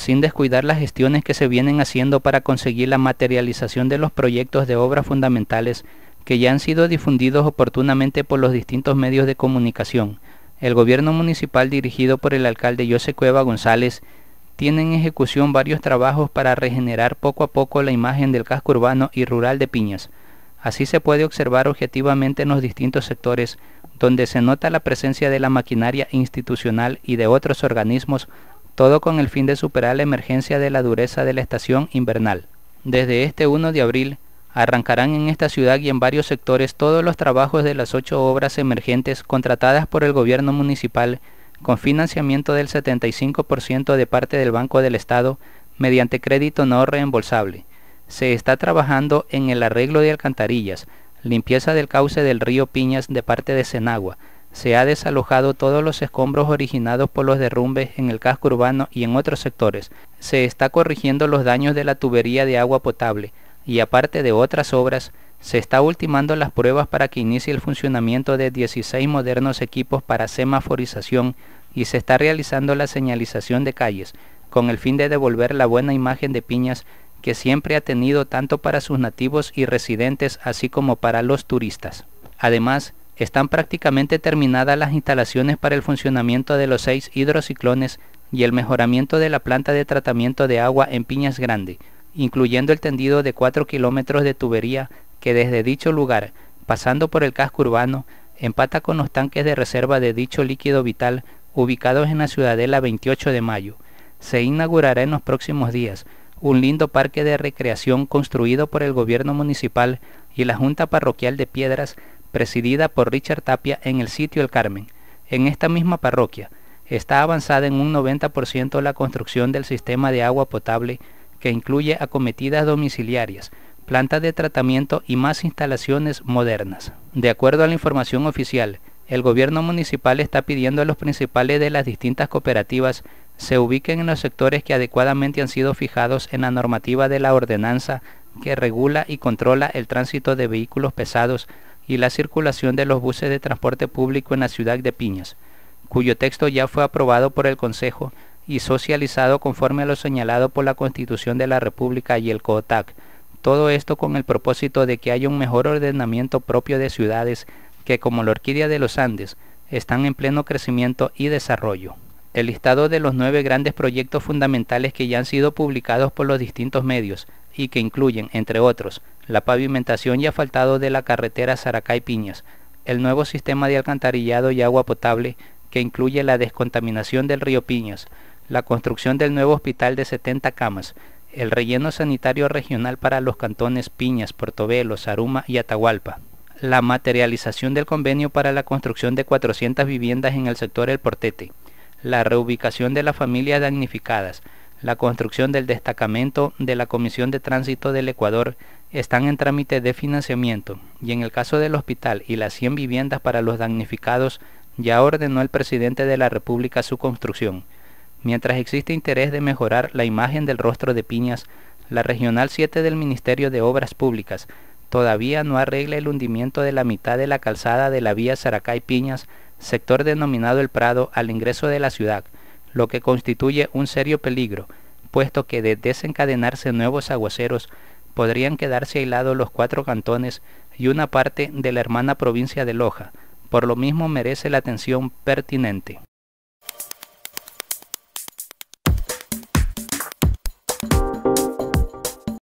sin descuidar las gestiones que se vienen haciendo para conseguir la materialización de los proyectos de obras fundamentales que ya han sido difundidos oportunamente por los distintos medios de comunicación. El gobierno municipal dirigido por el alcalde José Cueva González tiene en ejecución varios trabajos para regenerar poco a poco la imagen del casco urbano y rural de Piñas. Así se puede observar objetivamente en los distintos sectores donde se nota la presencia de la maquinaria institucional y de otros organismos todo con el fin de superar la emergencia de la dureza de la estación invernal. Desde este 1 de abril, arrancarán en esta ciudad y en varios sectores todos los trabajos de las ocho obras emergentes contratadas por el gobierno municipal con financiamiento del 75% de parte del Banco del Estado mediante crédito no reembolsable. Se está trabajando en el arreglo de alcantarillas, limpieza del cauce del río Piñas de parte de Senagua, se ha desalojado todos los escombros originados por los derrumbes en el casco urbano y en otros sectores. Se está corrigiendo los daños de la tubería de agua potable y aparte de otras obras, se está ultimando las pruebas para que inicie el funcionamiento de 16 modernos equipos para semaforización y se está realizando la señalización de calles, con el fin de devolver la buena imagen de Piñas que siempre ha tenido tanto para sus nativos y residentes así como para los turistas. Además, están prácticamente terminadas las instalaciones para el funcionamiento de los seis hidrociclones y el mejoramiento de la planta de tratamiento de agua en Piñas Grande, incluyendo el tendido de 4 kilómetros de tubería que desde dicho lugar, pasando por el casco urbano, empata con los tanques de reserva de dicho líquido vital ubicados en la Ciudadela 28 de Mayo. Se inaugurará en los próximos días un lindo parque de recreación construido por el gobierno municipal y la Junta Parroquial de Piedras presidida por Richard Tapia en el sitio El Carmen, en esta misma parroquia, está avanzada en un 90% la construcción del sistema de agua potable que incluye acometidas domiciliarias, plantas de tratamiento y más instalaciones modernas. De acuerdo a la información oficial, el gobierno municipal está pidiendo a los principales de las distintas cooperativas se ubiquen en los sectores que adecuadamente han sido fijados en la normativa de la ordenanza que regula y controla el tránsito de vehículos pesados y la circulación de los buses de transporte público en la ciudad de Piñas, cuyo texto ya fue aprobado por el Consejo y socializado conforme a lo señalado por la Constitución de la República y el COTAC, todo esto con el propósito de que haya un mejor ordenamiento propio de ciudades que, como la Orquídea de los Andes, están en pleno crecimiento y desarrollo. El listado de los nueve grandes proyectos fundamentales que ya han sido publicados por los distintos medios y que incluyen, entre otros, la pavimentación y asfaltado de la carretera Saracay-Piñas, el nuevo sistema de alcantarillado y agua potable que incluye la descontaminación del río Piñas, la construcción del nuevo hospital de 70 camas, el relleno sanitario regional para los cantones Piñas, Portobelo, Saruma y Atahualpa, la materialización del convenio para la construcción de 400 viviendas en el sector El Portete, la reubicación de las familias damnificadas, la construcción del destacamento de la Comisión de Tránsito del Ecuador están en trámite de financiamiento y en el caso del hospital y las 100 viviendas para los damnificados ya ordenó el presidente de la República su construcción. Mientras existe interés de mejorar la imagen del rostro de Piñas, la Regional 7 del Ministerio de Obras Públicas todavía no arregla el hundimiento de la mitad de la calzada de la vía Saracay Piñas, sector denominado El Prado, al ingreso de la ciudad, lo que constituye un serio peligro, puesto que de desencadenarse nuevos aguaceros podrían quedarse aislados los cuatro cantones y una parte de la hermana provincia de Loja, por lo mismo merece la atención pertinente.